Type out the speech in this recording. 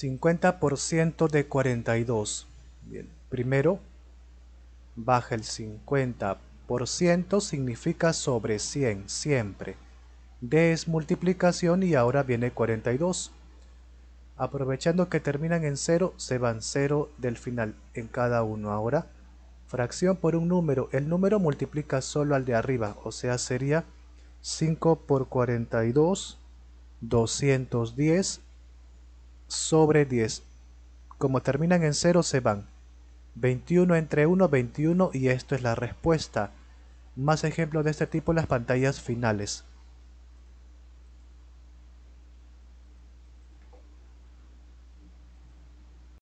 50% de 42. Bien, primero baja el 50% significa sobre 100 siempre. desmultiplicación es multiplicación y ahora viene 42. Aprovechando que terminan en 0, se van 0 del final en cada uno ahora. Fracción por un número. El número multiplica solo al de arriba, o sea sería 5 por 42, 210 sobre 10. Como terminan en 0 se van. 21 entre 1, 21 y esto es la respuesta. Más ejemplos de este tipo en las pantallas finales.